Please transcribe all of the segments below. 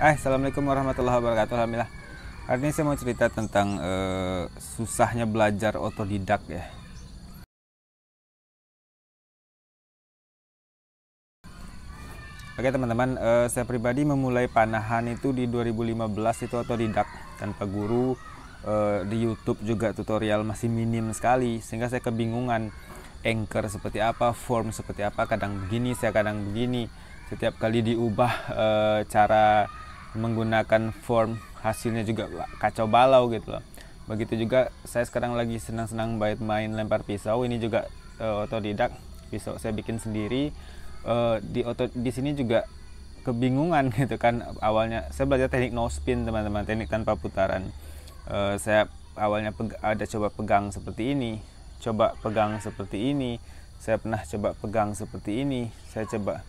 Eh, assalamualaikum warahmatullahi wabarakatuh. Alhamdulillah. Hari ini saya mau cerita tentang uh, susahnya belajar otodidak ya. Oke teman-teman, uh, saya pribadi memulai panahan itu di 2015 itu otodidak tanpa guru. Uh, di YouTube juga tutorial masih minim sekali sehingga saya kebingungan anchor seperti apa, form seperti apa, kadang begini, saya kadang begini. Setiap kali diubah uh, cara menggunakan form hasilnya juga kacau balau gitu loh begitu juga saya sekarang lagi senang-senang baik main lempar pisau ini juga uh, otodidak pisau saya bikin sendiri uh, di oto di sini juga kebingungan gitu kan awalnya saya belajar teknik no spin teman-teman teknik tanpa putaran uh, saya awalnya ada coba pegang seperti ini coba pegang seperti ini saya pernah coba pegang seperti ini saya coba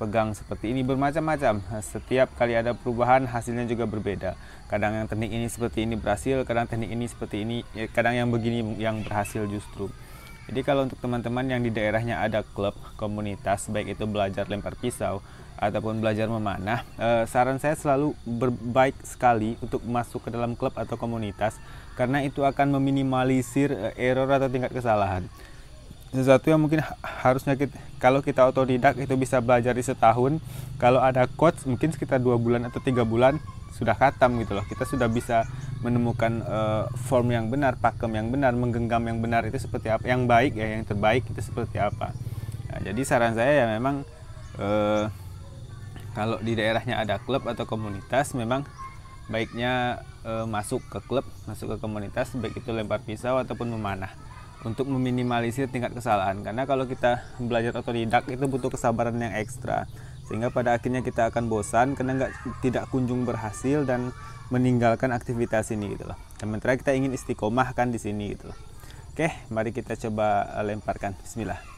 pegang seperti ini bermacam-macam. Setiap kali ada perubahan hasilnya juga berbeda. Kadang yang teknik ini seperti ini berhasil, kadang teknik ini seperti ini, ya, kadang yang begini yang berhasil justru. Jadi kalau untuk teman-teman yang di daerahnya ada klub, komunitas, baik itu belajar lempar pisau ataupun belajar memanah, eh, saran saya selalu berbaik sekali untuk masuk ke dalam klub atau komunitas karena itu akan meminimalisir eh, error atau tingkat kesalahan sesuatu yang mungkin harusnya kita, kalau kita otodidak itu bisa belajar di setahun kalau ada coach mungkin sekitar dua bulan atau tiga bulan sudah khatam gitu loh kita sudah bisa menemukan uh, form yang benar pakem yang benar menggenggam yang benar itu seperti apa yang baik ya yang terbaik itu seperti apa nah, jadi saran saya ya memang uh, kalau di daerahnya ada klub atau komunitas memang baiknya uh, masuk ke klub, masuk ke komunitas, baik itu lempar pisau ataupun memanah untuk meminimalisir tingkat kesalahan karena kalau kita belajar otodidak itu butuh kesabaran yang ekstra sehingga pada akhirnya kita akan bosan karena nggak tidak kunjung berhasil dan meninggalkan aktivitas ini gitu loh sementara kita ingin istiqomahkan di sini gitu loh oke mari kita coba lemparkan bismillah